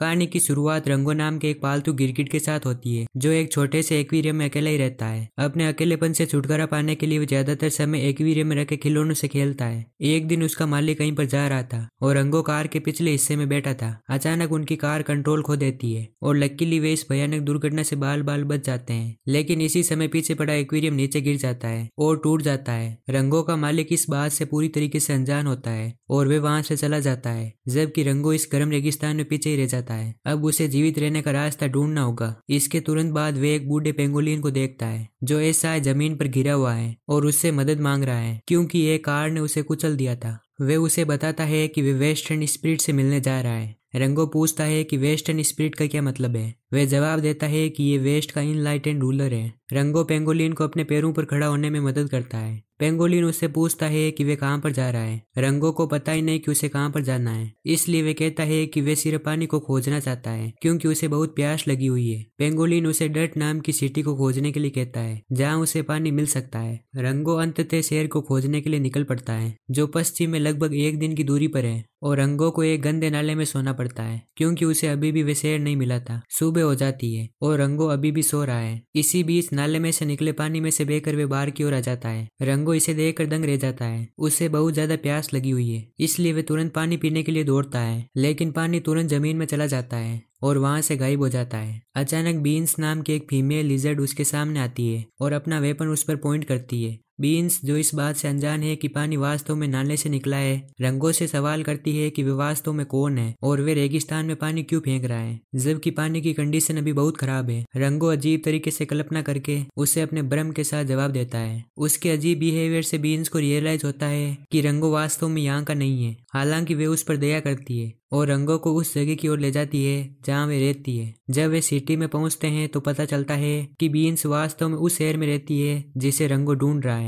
कहानी की शुरुआत रंगो नाम के एक पालतू गिरगिट के साथ होती है जो एक छोटे से एक्वेरियम में अकेला ही रहता है अपने अकेलेपन से छुटकारा पाने के लिए वो ज्यादातर समय एक्वेरियम में रखे खिलौनों से खेलता है एक दिन उसका मालिक कहीं पर जा रहा था और रंगो कार के पिछले हिस्से में बैठा था अचानक उनकी कार कंट्रोल खो देती है और लकीली वे इस भयानक दुर्घटना से बाल बाल बच जाते हैं लेकिन इसी समय पीछे पड़ा एक्वेरियम नीचे गिर जाता है और टूट जाता है रंगो का मालिक इस बात से पूरी तरीके से अनजान होता है और वे वहां से चला जाता है जबकि रंगो इस गर्म रेगिस्तान में पीछे ही रह जाता जाता है अब उसे जीवित रहने का रास्ता ढूंढना होगा इसके तुरंत बाद वे एक बूढ़े पेंगोलिन को देखता है जो ऐसा है जमीन पर घिरा हुआ है और उससे मदद मांग रहा है क्योंकि एक कार ने उसे कुचल दिया था वे उसे बताता है कि वे वेस्टर्न स्पिरिट से मिलने जा रहा है रंगो पूछता है कि वेस्टर्न स्पिरिट का क्या मतलब है वह जवाब देता है कि ये वेस्ट का इनलाइटेंड रूलर है रंगो पेंगोलिन को अपने पैरों पर खड़ा होने में मदद करता है पेंगोलिन उससे पूछता है कि वे कहाँ पर जा रहा है रंगो को पता ही नहीं कि उसे कहाँ पर जाना है इसलिए वे कहता है कि वे सिर्फ पानी को खोजना चाहता है क्योंकि उसे बहुत प्यास लगी हुई है पेंगोलिन उसे डट नाम की सिटी को खोजने के लिए कहता है जहाँ उसे पानी मिल सकता है रंगो अंततः शहर को खोजने के लिए निकल पड़ता है जो पश्चिम में लगभग एक दिन की दूरी पर है और रंगो को एक गंदे नाले में सोना पड़ता है क्योंकि उसे अभी भी वे शहर नहीं मिला था सुबह सुबह हो जाती है और रंगो अभी भी सो रहा है इसी बीच नाले में से निकले पानी में से बहकर वे बाहर की ओर आ जाता है रंगो इसे देखकर दंग रह जाता है उसे बहुत ज्यादा प्यास लगी हुई है इसलिए वे तुरंत पानी पीने के लिए दौड़ता है लेकिन पानी तुरंत जमीन में चला जाता है और वहां से गायब हो जाता है अचानक बीन्स नाम की एक फीमेल लिजर्ड उसके सामने आती है और अपना वेपन उस पर पॉइंट करती है बीन्स जो इस बात से अनजान है कि पानी वास्तव में नाले से निकला है रंगों से सवाल करती है कि वे वास्तव में कौन है और वे रेगिस्तान में पानी क्यों फेंक रहा है जबकि पानी की कंडीशन अभी बहुत खराब है रंगो अजीब तरीके से कल्पना करके उसे अपने भ्रम के साथ जवाब देता है उसके अजीब बिहेवियर से बीन्स को रियलाइज होता है कि रंगो वास्तव में यहाँ का नहीं है हालांकि वे उस पर दया करती है और रंगों को उस जगह की ओर ले जाती है जहाँ वे रहती है जब वे सिटी में पहुंचते हैं तो पता चलता है कि बीन्स वास्तव में उस शहर में रहती है जिसे रंगो ढूंढ रहा है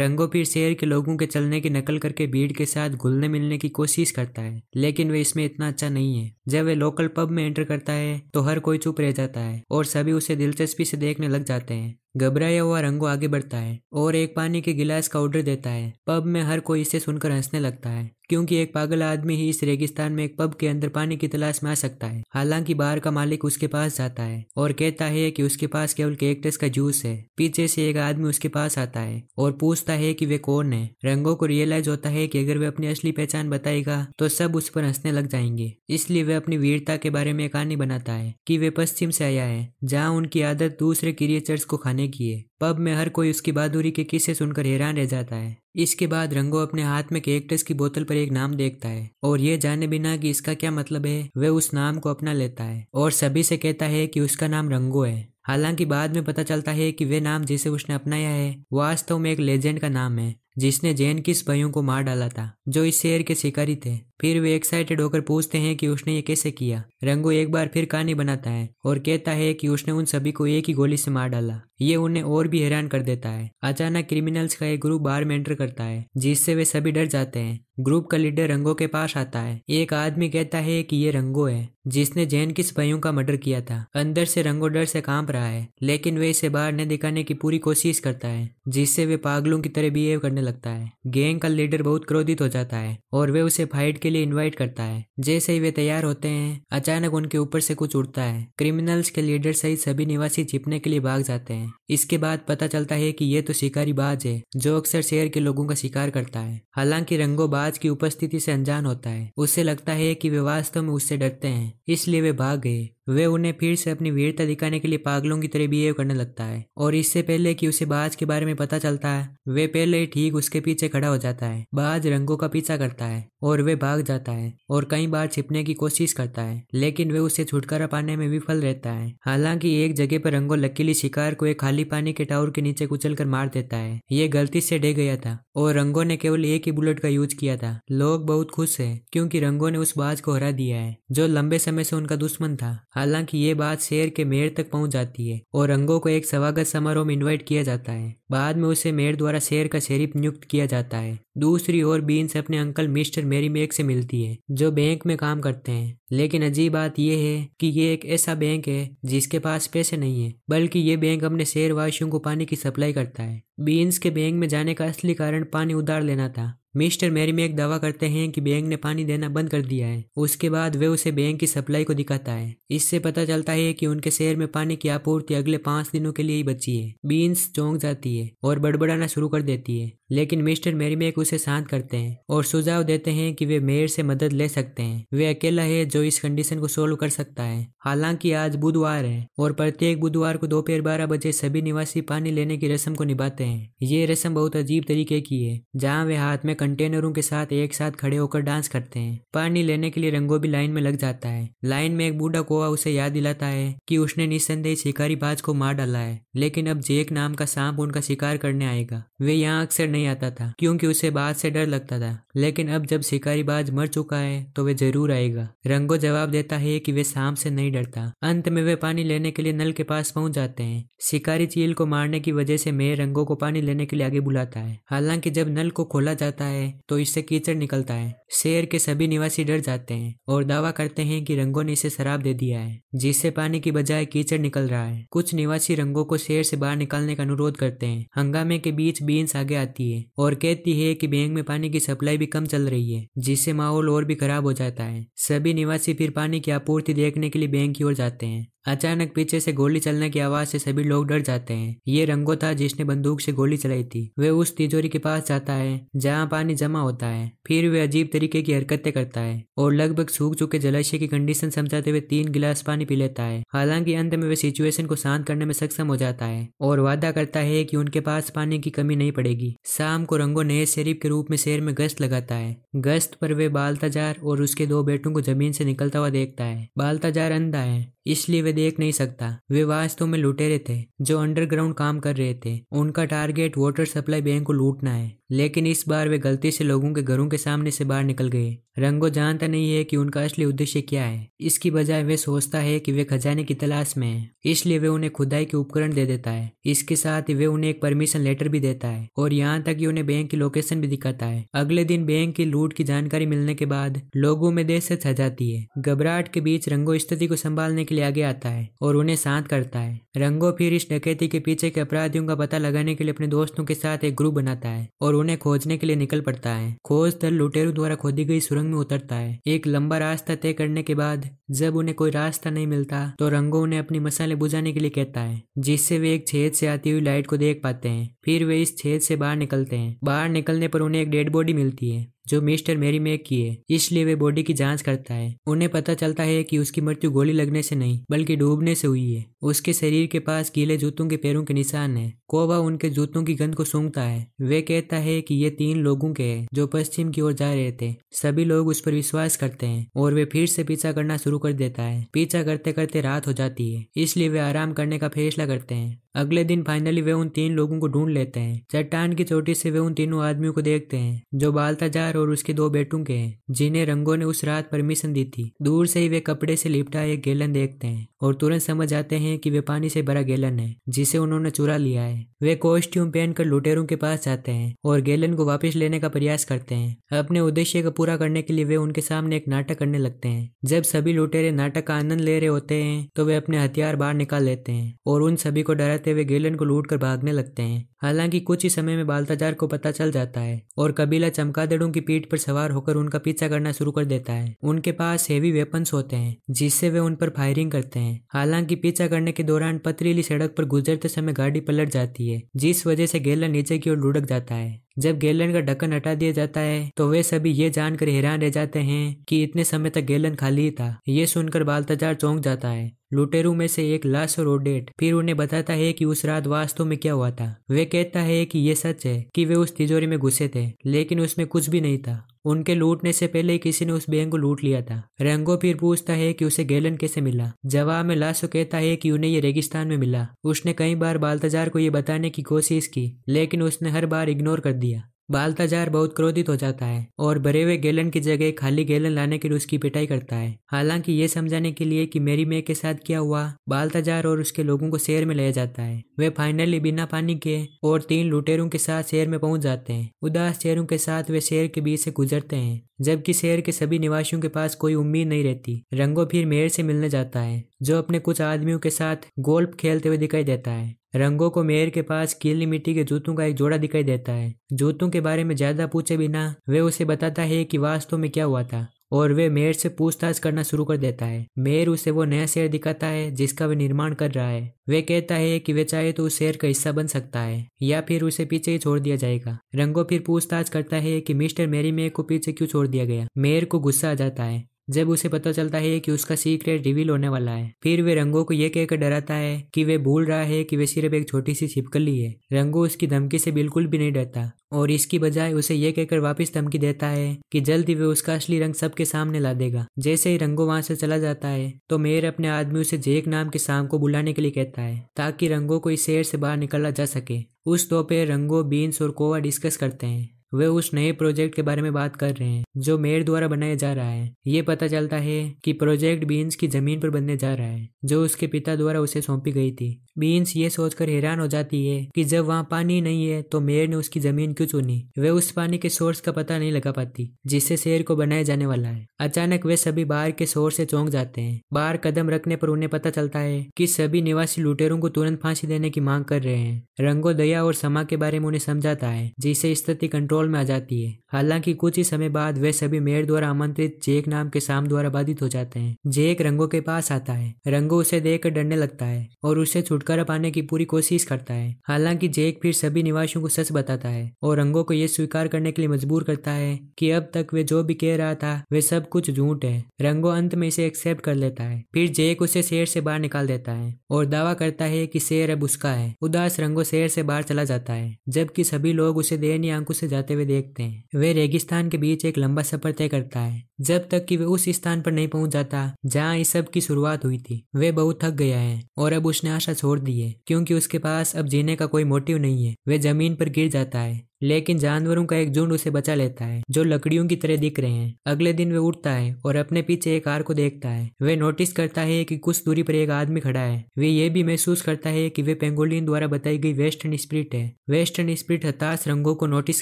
रंगो फिर शहर के लोगों के चलने की नकल करके भीड़ के साथ घुलने मिलने की कोशिश करता है लेकिन वे इसमें इतना अच्छा नहीं है जब वे लोकल पब में एंटर करता है तो हर कोई चुप रह जाता है और सभी उसे दिलचस्पी से देखने लग जाते हैं घबराया हुआ रंगो आगे बढ़ता है और एक पानी के गिलास का ऑर्डर देता है पब में हर कोई इसे सुनकर हंसने लगता है क्योंकि एक पागल आदमी ही इस रेगिस्तान में एक पब के अंदर पानी की तलाश में आ सकता है हालांकि बार का मालिक उसके पास जाता है और कहता है कि उसके पास केवल केकटस का जूस है पीछे से एक आदमी उसके पास आता है और पूछ सोचता है कि वे कौन है रंगो को रियलाइज होता है कि अगर वे अपनी असली पहचान बताएगा तो सब उस पर हंसने लग जाएंगे इसलिए वह अपनी वीरता के बारे में कहानी बनाता है कि वे पश्चिम से आया है जहाँ उनकी आदत दूसरे क्रिएचर्स को खाने की है पब में हर कोई उसकी बहादुरी के किस्से सुनकर हैरान रह जाता है इसके बाद रंगो अपने हाथ में कैक्टस की बोतल पर एक नाम देखता है और ये जाने बिना कि इसका क्या मतलब है वह उस नाम को अपना लेता है और सभी से कहता है कि उसका नाम रंगो है हालांकि बाद में पता चलता है कि वे नाम जिसे उसने अपनाया है वास्तव में एक लेजेंड का नाम है जिसने जैन किस सिपाहियों को मार डाला था जो इस शेर के शिकारी थे फिर वे एक्साइटेड होकर पूछते हैं कि उसने ये कैसे किया रंगू एक बार फिर कहानी बनाता है और कहता है कि उसने उन सभी को एक ही गोली से मार डाला ये उन्हें और भी हैरान कर देता है अचानक क्रिमिनल्स का एक ग्रुप बार में एंटर करता है जिससे वे सभी डर जाते हैं ग्रुप का लीडर रंगो के पास आता है एक आदमी कहता है कि ये रंगो है जिसने जैन की सिपाहियों का मर्डर किया था अंदर से रंगो डर से कांप रहा है लेकिन वे इसे बाहर न दिखाने की पूरी कोशिश करता है जिससे वे पागलों की तरह बिहेव करने लगता है गैंग का लीडर बहुत क्रोधित हो जाता है और वे उसे फाइट के लिए इन्वाइट करता है जैसे ही वे तैयार होते हैं अचानक उनके ऊपर से कुछ उड़ता है क्रिमिनल्स के लीडर सहित सभी निवासी छिपने के लिए भाग जाते हैं है इसके बाद पता चलता है कि ये तो शिकारी बाज है जो अक्सर शहर के लोगों का शिकार करता है हालांकि रंगो बाज की उपस्थिति से अनजान होता है उसे लगता है कि वे वास्तव में उससे डरते हैं इसलिए वे भाग गए वे उन्हें फिर से अपनी वीरता दिखाने के लिए पागलों की तरह बिहेव करने लगता है और इससे पहले कि उसे बाज के बारे में पता चलता है वे पहले ही ठीक उसके पीछे खड़ा हो जाता है बाज रंगों का पीछा करता है और वे भाग जाता है और कई बार छिपने की कोशिश करता है लेकिन वे उसे छुटकारा पाने में विफल रहता है हालांकि एक जगह पर रंगो लकीली शिकार को एक खाली पानी के टावर के नीचे कुचल कर मार देता है ये गलती से डे गया था और रंगो ने केवल एक ही बुलेट का यूज किया था लोग बहुत खुश है क्योंकि रंगो ने उस बाज को हरा दिया है जो लंबे समय से उनका दुश्मन था हालांकि ये बात शेर के मेयर तक पहुंच जाती है और रंगो को एक स्वागत समारोह में इनवाइट किया जाता है बाद में उसे मेयर द्वारा शेर का शेरिफ नियुक्त किया जाता है दूसरी ओर बीन्स अपने अंकल मिस्टर मेरी मेक से मिलती है जो बैंक में काम करते हैं लेकिन अजीब बात यह है कि ये एक ऐसा बैंक है जिसके पास पैसे नहीं है बल्कि ये बैंक अपने वासियों को पानी की सप्लाई करता है बीन्स के बैंक में जाने का असली कारण पानी उधार लेना था मिस्टर मैरी मैक दावा करते हैं कि बैंक ने पानी देना बंद कर दिया है उसके बाद वे उसे बैंक की सप्लाई को दिखाता है इससे पता चलता है कि उनके शहर में पानी की आपूर्ति अगले पांच दिनों के लिए ही बची है बीन्स चौंक जाती है और बड़बड़ाना शुरू कर देती है लेकिन मिस्टर मैरी मैक उसे शांत करते हैं और सुझाव देते हैं कि वे मेयर से मदद ले सकते हैं वे अकेला है जो इस कंडीशन को सोल्व कर सकता है हालांकि आज बुधवार है और प्रत्येक बुधवार को दोपहर बारह बजे सभी निवासी पानी लेने की रस्म को निभाते हैं ये रस्म बहुत अजीब तरीके की है जहाँ वे हाथ में कंटेनरों के साथ एक साथ खड़े होकर डांस करते हैं पानी लेने के लिए रंगो भी लाइन में लग जाता है लाइन में एक बूढ़ा कोवा उसे याद दिलाता है कि उसने निस्संदेह शिकारी बाज को मार डाला है लेकिन अब जेक नाम का सांप उनका शिकार करने आएगा वे यहाँ अक्सर नहीं आता था क्योंकि उसे बाज से डर लगता था लेकिन अब जब शिकारी बाज मर चुका है तो वे जरूर आएगा रंगो जवाब देता है कि वे सांप से नहीं डरता अंत में वे पानी लेने के लिए नल के पास पहुंच जाते हैं शिकारी चील को मारने की वजह से मेयर रंगो को पानी लेने के लिए आगे बुलाता है हालांकि जब नल को खोला जाता है है तो इससे कीचड़ निकलता है शहर के सभी निवासी डर जाते हैं और दावा करते हैं कि रंगों ने इसे शराब दे दिया है जिससे पानी की बजाय कीचड़ निकल रहा है कुछ निवासी रंगों को शहर से बाहर निकालने का अनुरोध करते हैं हंगामे के बीच बीन्स आगे आती है और कहती है की बैंक में पानी की सप्लाई भी कम चल रही है जिससे माहौल और भी खराब हो जाता है सभी निवासी फिर पानी की आपूर्ति देखने के लिए बैंक की ओर जाते हैं अचानक पीछे से गोली चलने की आवाज से सभी लोग डर जाते हैं ये रंगो था जिसने बंदूक से गोली चलाई थी वह उस तिजोरी के पास जाता है जहाँ पानी जमा होता है फिर वह अजीब तरीके की हरकतें करता है और लगभग सूख चुके जलाशय की कंडीशन समझाते हुए तीन गिलास पानी पी लेता है हालांकि अंत में वह सिचुएशन को शांत करने में सक्षम हो जाता है और वादा करता है कि उनके पास पानी की कमी नहीं पड़ेगी शाम को रंगो नए शरीफ के रूप में शहर में गश्त लगाता है गश्त पर वे बालताजार और उसके दो बेटों को जमीन से निकलता हुआ देखता है बालताजार अंधा है इसलिए वे देख नहीं सकता वे वास्तव में लुटेरे थे जो अंडरग्राउंड काम कर रहे थे उनका टारगेट वाटर सप्लाई बैंक को लूटना है लेकिन इस बार वे गलती से लोगों के घरों के सामने से बाहर निकल गए रंगो जानता नहीं है कि उनका असली उद्देश्य क्या है इसकी बजाय वे सोचता है कि वे खजाने की तलाश में हैं इसलिए वे उन्हें खुदाई के उपकरण दे देता है इसके साथ ही वे उन्हें एक परमिशन लेटर भी देता है और यहाँ तक कि उन्हें बैंक की लोकेशन भी दिखाता है अगले दिन बैंक की लूट की जानकारी मिलने के बाद लोगों में दहशत से जाती है घबराहट के बीच रंगो स्थिति को संभालने के लिए आगे आता है और उन्हें शांत करता है रंगो फिर इस डकैती के पीछे के अपराधियों का पता लगाने के लिए अपने दोस्तों के साथ एक ग्रुप बनाता है और उन्हें खोजने के लिए निकल पड़ता है खोज दल लुटेरों द्वारा खोदी गई सुरंग में उतरता है एक लंबा रास्ता तय करने के बाद जब उन्हें कोई रास्ता नहीं मिलता तो रंगो उन्हें अपनी मसाले बुझाने के लिए कहता है जिससे वे एक छेद से आती हुई लाइट को देख पाते हैं फिर वे इस छेद से बाहर निकलते हैं बाहर निकलने पर उन्हें एक डेड बॉडी मिलती है जो मिस्टर मेरी की है इसलिए वे बॉडी की जांच करता है उन्हें पता चलता है कि उसकी मृत्यु गोली लगने से नहीं बल्कि डूबने से हुई है उसके शरीर के पास गीले जूतों के पैरों के निशान है कोबा उनके जूतों की गंध को सूंघता है वे कहता है कि ये तीन लोगों के हैं जो पश्चिम की ओर जा रहे थे सभी लोग उस पर विश्वास करते हैं और वे फिर से पीछा करना शुरू कर देता है पीछा करते करते रात हो जाती है इसलिए वे आराम करने का फैसला करते हैं अगले दिन फाइनली वे उन तीन लोगों को ढूंढ लेते हैं चट्टान की चोटी से वे उन तीनों आदमियों को देखते हैं जो बालताजार और उसके दो बेटों के हैं जिन्हें रंगों ने उस रात परमिशन दी थी दूर से ही वे कपड़े से लिपटा एक गैलन देखते हैं और तुरंत समझ आते हैं कि वे पानी से भरा गैलन है जिसे उन्होंने चुरा लिया है वे कॉस्ट्यूम पहनकर लुटेरों के पास जाते हैं और गैलन को वापस लेने का प्रयास करते हैं अपने उद्देश्य को पूरा करने के लिए वे उनके सामने एक नाटक करने लगते हैं जब सभी लुटेरे नाटक का आनंद ले रहे होते हैं तो वे अपने हथियार बाहर निकाल लेते हैं और उन सभी को डराते करते हुए गेलन को कर भागने लगते हैं हालांकि कुछ ही समय में बालताजार को पता चल जाता है और कबीला चमकादड़ों की पीठ पर सवार होकर उनका पीछा करना शुरू कर देता है उनके पास हेवी वेपन्स होते हैं जिससे वे उन पर फायरिंग करते हैं हालांकि पीछा करने के दौरान पथरीली सड़क पर गुजरते समय गाड़ी पलट जाती है जिस वजह से गेलन नीचे की ओर लुढ़क जाता है जब गेलन का ढक्कन हटा दिया जाता है तो वे सभी ये जानकर हैरान रह जाते हैं कि इतने समय तक गेलन खाली था ये सुनकर बालताजार चौंक जाता है लुटेरू में से एक लाश और ओडेट फिर उन्हें बताता है कि उस रात वास्तव में क्या हुआ था वे कहता है कि ये सच है कि वे उस तिजोरी में घुसे थे लेकिन उसमें कुछ भी नहीं था उनके लूटने से पहले किसी ने उस बैंक को लूट लिया था रंगो फिर पूछता है कि उसे गैलन कैसे मिला जवाब में लाशो कहता है कि उन्हें ये रेगिस्तान में मिला उसने कई बार बालताजार को ये बताने की कोशिश की लेकिन उसने हर बार इग्नोर कर दिया बालताजार बहुत क्रोधित हो जाता है और भरे हुए गैलन की जगह खाली गैलन लाने के लिए उसकी पिटाई करता है हालांकि ये समझाने के लिए कि मेरी मे के साथ क्या हुआ बालताजार और उसके लोगों को शहर में ले जाता है वे फाइनली बिना पानी के और तीन लुटेरों के साथ शहर में पहुंच जाते हैं उदास चेहरों के साथ वे शहर के बीच से गुजरते हैं जबकि शहर के सभी निवासियों के पास कोई उम्मीद नहीं रहती रंगो फिर मेयर से मिलने जाता है जो अपने कुछ आदमियों के साथ गोल्फ खेलते हुए दिखाई देता है रंगों को मेयर के पास कीली मिट्टी के जूतों का एक जोड़ा दिखाई देता है जूतों के बारे में ज्यादा पूछे बिना वे उसे बताता है कि वास्तव में क्या हुआ था और वे मेयर से पूछताछ करना शुरू कर देता है मेयर उसे वो नया शहर दिखाता है जिसका वे निर्माण कर रहा है वे कहता है कि वे चाहे तो उस शहर का हिस्सा बन सकता है या फिर उसे पीछे ही छोड़ दिया जाएगा रंगो फिर पूछताछ करता है कि मिस्टर मेरी मेयर को पीछे क्यों छोड़ दिया गया मेयर को गुस्सा आ जाता है जब उसे पता चलता है कि उसका सीक्रेट रिवील होने वाला है फिर वे रंगो को यह कहकर डराता है कि वे भूल रहा है कि वे सिर्फ एक छोटी सी छिपकली है रंगो उसकी धमकी से बिल्कुल भी नहीं डरता और इसकी बजाय उसे यह कहकर वापस धमकी देता है कि जल्द ही वे उसका असली रंग सबके सामने ला देगा जैसे ही रंगो वहां से चला जाता है तो मेयर अपने आदमी उसे जेक नाम के सांप को बुलाने के लिए कहता है ताकि रंगो को इस शहर से बाहर निकाला जा सके उस दोपहर रंगो बीन्स और कोवा डिस्कस करते हैं वे उस नए प्रोजेक्ट के बारे में बात कर रहे हैं जो मेयर द्वारा बनाया जा रहा है ये पता चलता है कि प्रोजेक्ट बीन्स की जमीन पर बनने जा रहा है जो उसके पिता द्वारा उसे सौंपी गई थी बीन्स ये सोचकर हैरान हो जाती है कि जब वहाँ पानी नहीं है तो मेयर ने उसकी जमीन क्यों चुनी वे उस पानी के सोर्स का पता नहीं लगा पाती जिससे शेर को बनाया जाने वाला है अचानक वे सभी बाहर के शोर से चौंक जाते हैं बाहर कदम रखने पर उन्हें पता चलता है कि सभी निवासी लुटेरों को तुरंत फांसी देने की मांग कर रहे हैं रंगो दया और समा के बारे में उन्हें समझाता है जिससे स्थिति कंट्रोल कंट्रोल में आ जाती है हालांकि कुछ ही समय बाद वे सभी मेयर द्वारा आमंत्रित जेक नाम के शाम द्वारा बाधित हो जाते हैं जेक रंगो के पास आता है रंगो उसे देख डरने लगता है और उसे छुटकारा पाने की पूरी कोशिश करता है हालांकि जेक फिर सभी निवासियों को सच बताता है और रंगो को यह स्वीकार करने के लिए मजबूर करता है कि अब तक वे जो भी कह रहा था वे सब कुछ झूठ है रंगो अंत में इसे एक्सेप्ट कर लेता है फिर जेक उसे शेर से बाहर निकाल देता है और दावा करता है कि शेर अब उसका है उदास रंगो शेर से बाहर चला जाता है जबकि सभी लोग उसे देनी आंखों से जाते जाते हुए देखते हैं वे रेगिस्तान के बीच एक लंबा सफर तय करता है जब तक कि वे उस स्थान पर नहीं पहुंच जाता जहां इस सब की शुरुआत हुई थी वे बहुत थक गया है और अब उसने आशा छोड़ दी है क्योंकि उसके पास अब जीने का कोई मोटिव नहीं है वह जमीन पर गिर जाता है लेकिन जानवरों का एक झुंड उसे बचा लेता है जो लकड़ियों की तरह दिख रहे हैं अगले दिन वह उठता है और अपने पीछे एक आर को देखता है वह नोटिस करता है कि कुछ दूरी पर एक आदमी खड़ा है वे ये भी महसूस करता है कि वे पेंगोलिन द्वारा बताई गई वेस्टर्न स्प्रिट है वेस्टर्न स्प्रिट हताश रंगों को नोटिस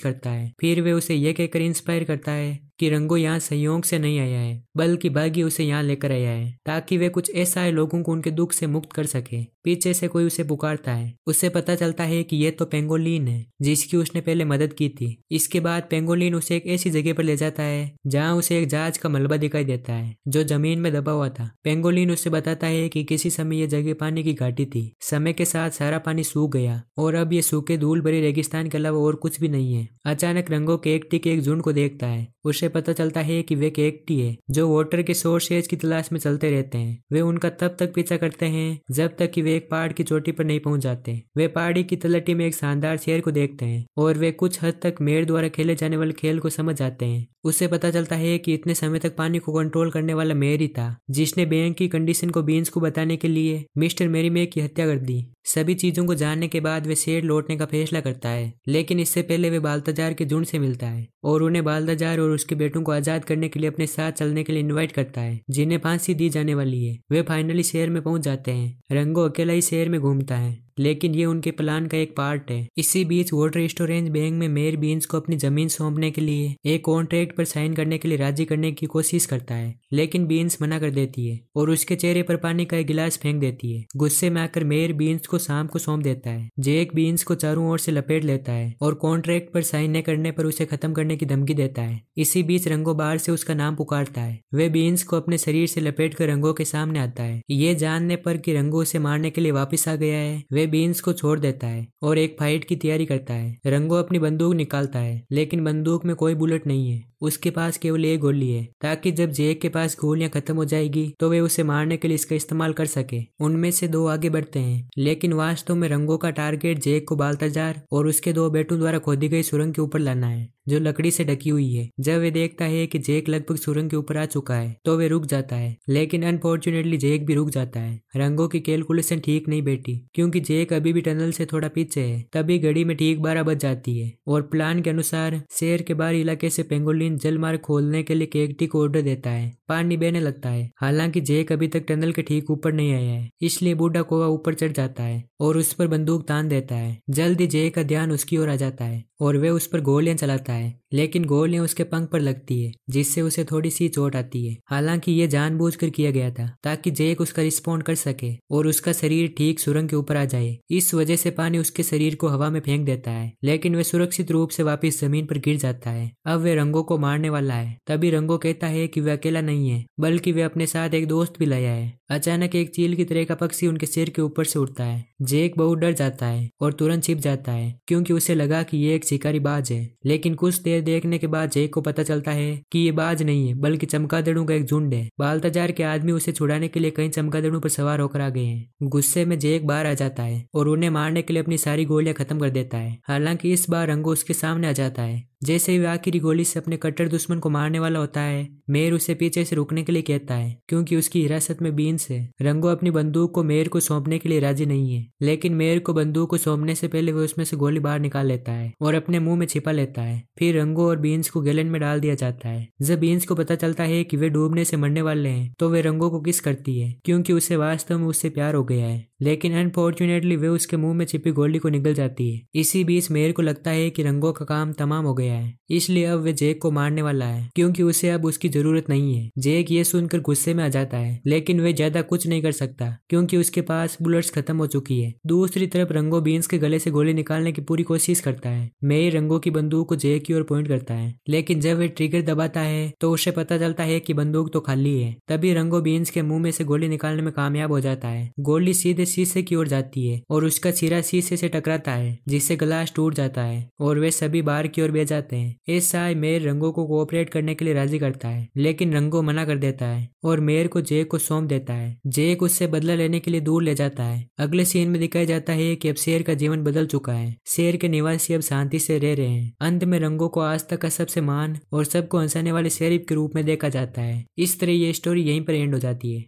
करता है फिर वे उसे ये कहकर इंस्पायर करता है कि रंगो यहाँ संयोग से नहीं आया है बल्कि बागी उसे यहाँ लेकर आया है ताकि वे कुछ ऐसा है लोगों को उनके दुख से मुक्त कर सके पीछे से कोई उसे पुकारता है उसे पता चलता है कि ये तो पेंगोलिन है जिसकी उसने पहले मदद की थी इसके बाद पेंगोलिन उसे एक ऐसी जगह पर ले जाता है जहाँ उसे एक जहाज का मलबा दिखाई देता है जो जमीन में दबा हुआ था पेंगोलिन उसे बताता है कि किसी समय यह जगह पानी की घाटी थी समय के साथ सारा पानी सूख गया और अब ये सूखे धूल भरे रेगिस्तान के अलावा और कुछ भी नहीं है अचानक रंगों के एक टिक एक झुंड को देखता है उसे से पता चलता है कि वे केकटी है जो वाटर के एज की तलाश में चलते रहते हैं वे उनका तब तक पीछा करते हैं जब तक कि वे एक पहाड़ की चोटी पर नहीं पहुंच जाते वे पहाड़ी की तलटी में एक शानदार शेर को देखते हैं और वे कुछ हद तक मेड़ द्वारा खेले जाने वाले खेल को समझ जाते हैं उससे पता चलता है कि इतने समय तक पानी को कंट्रोल करने वाला मेरी था जिसने बैंक की कंडीशन को बीन्स को बताने के लिए मिस्टर मेरी मे की हत्या कर दी सभी चीज़ों को जानने के बाद वे शेर लौटने का फैसला करता है लेकिन इससे पहले वे बालताजार के झुंड से मिलता है और उन्हें बालताजार और उसके बेटों को आज़ाद करने के लिए अपने साथ चलने के लिए इन्वाइट करता है जिन्हें फांसी दी जाने वाली है वे फाइनली शहर में पहुंच जाते हैं रंगो अकेला ही शहर में घूमता है लेकिन ये उनके प्लान का एक पार्ट है इसी बीच वोटर स्टोरेज बैंक में मेयर बीन्स को अपनी जमीन सौंपने के लिए एक कॉन्ट्रैक्ट पर साइन करने के लिए राजी करने की कोशिश करता है लेकिन बीन्स मना कर देती है और उसके चेहरे पर पानी का एक गिलास फेंक देती है गुस्से में आकर मेयर बीन्स को शाम को सौंप देता है जेक बीन्स को चारों ओर से लपेट लेता है और कॉन्ट्रैक्ट पर साइन न करने पर उसे खत्म करने की धमकी देता है इसी बीच रंगो बार से उसका नाम पुकारता है वे बीन्स को अपने शरीर से लपेट कर रंगो के सामने आता है ये जानने पर कि रंगो उसे मारने के लिए वापिस आ गया है वे वह बीन्स को छोड़ देता है और एक फाइट की तैयारी करता है रंगो अपनी बंदूक निकालता है लेकिन बंदूक में कोई बुलेट नहीं है उसके पास केवल एक गोली है ताकि जब जेक के पास गोलियां खत्म हो जाएगी तो वे उसे मारने के लिए इसका इस्तेमाल कर सके उनमें से दो आगे बढ़ते हैं लेकिन वास्तव में रंगों का टारगेट जेक को बालताजार और उसके दो बेटों द्वारा खोदी गई सुरंग के ऊपर लाना है जो लकड़ी से ढकी हुई है जब वे देखता है कि जेक लगभग सुरंग के ऊपर आ चुका है तो वे रुक जाता है लेकिन अनफॉर्चुनेटली जेक भी रुक जाता है रंगों की कैलकुलेशन ठीक नहीं बैठी क्योंकि शेख अभी भी टनल से थोड़ा पीछे है तभी घड़ी में ठीक बारह बज जाती है और प्लान के अनुसार शहर के बाहर इलाके से पेंगोलिन जलमार्ग खोलने के लिए केकटी को ऑर्डर देता है पानी बहने लगता है हालांकि जेक अभी तक टनल के ठीक ऊपर नहीं आया है इसलिए बूढ़ा कोवा ऊपर चढ़ जाता है और उस पर बंदूक तान देता है जल्दी जेक का ध्यान उसकी ओर आ जाता है और वह उस पर गोलियां चलाता है लेकिन गोलियां उसके पंख पर लगती है जिससे उसे थोड़ी सी चोट आती है हालांकि ये जानबूझकर किया गया था ताकि जेक उसका रिस्पॉन्ड कर सके और उसका शरीर ठीक सुरंग के ऊपर आ जाए इस वजह से पानी उसके शरीर को हवा में फेंक देता है लेकिन वह सुरक्षित रूप से वापिस जमीन पर गिर जाता है अब वे रंगो को मारने वाला है तभी रंगो कहता है की वह अकेला नहीं है बल्कि वे अपने साथ एक दोस्त भी लाया है अचानक एक चील की तरह का पक्षी उनके सिर के ऊपर से उड़ता है जेक बहुत डर जाता है और तुरंत छिप जाता है क्योंकि उसे लगा कि ये एक शिकारी बाज है लेकिन कुछ देर देखने के बाद जेक को पता चलता है कि ये बाज नहीं है बल्कि चमकादड़ों का एक झुंड है बालताजार के आदमी उसे छुड़ाने के लिए कई चमकादड़ों पर सवार होकर आ गए हैं गुस्से में जेक बाहर आ जाता है और उन्हें मारने के लिए अपनी सारी गोलियां खत्म कर देता है हालांकि इस बार रंगो उसके सामने आ जाता है जैसे ही वह आखिरी गोली से अपने कट्टर दुश्मन को मारने वाला होता है मेयर उसे पीछे से रुकने के लिए कहता है क्योंकि उसकी हिरासत में बीन्स है रंगो अपनी बंदूक को मेयर को सौंपने के लिए राजी नहीं है लेकिन मेयर को बंदूक को सौंपने से पहले वह उसमें से गोली बाहर निकाल लेता है और अपने मुंह में छिपा लेता है फिर रंगो और बीन्स को गैलन में डाल दिया जाता है जब बीन्स को पता चलता है की वे डूबने से मरने वाले हैं तो वे रंगो को किस करती है क्योंकि उसे वास्तव में उससे प्यार हो गया है लेकिन अनफॉर्चुनेटली वे उसके मुंह में छिपी गोली को निगल जाती है इसी बीच मेयर को लगता है कि रंगों का काम तमाम हो गया है इसलिए अब वे जेक को मारने वाला है क्योंकि उसे अब उसकी जरूरत नहीं है जेक ये सुनकर गुस्से में आ जाता है लेकिन वे ज्यादा कुछ नहीं कर सकता क्योंकि उसके पास बुलेट्स खत्म हो चुकी है दूसरी तरफ रंगो बीन्स के गले से गोली निकालने की पूरी कोशिश करता है मेयर रंगो की बंदूक को जेक की ओर पॉइंट करता है लेकिन जब वे ट्रिगर दबाता है तो उसे पता चलता है की बंदूक तो खाली है तभी रंगो बीन्स के मुंह में से गोली निकालने में कामयाब हो जाता है गोली सीधे शीशे की ओर जाती है और उसका सिरा शीशे से टकराता है जिससे ग्लास टूट जाता है और वे सभी बाहर की ओर बह जाते हैं एस आई मेयर रंगों को कोऑपरेट करने के लिए राजी करता है लेकिन रंगो मना कर देता है और मेयर को जेक को सौंप देता है जेक उससे बदला लेने के लिए दूर ले जाता है अगले सीन में दिखाया जाता है कि अब शेर का जीवन बदल चुका है शेर के निवासी अब शांति से रह रहे हैं अंत में रंगों को आज तक का सबसे महान और सबको हंसाने वाले शेरिफ के रूप में देखा जाता है इस तरह ये स्टोरी यहीं पर एंड हो जाती है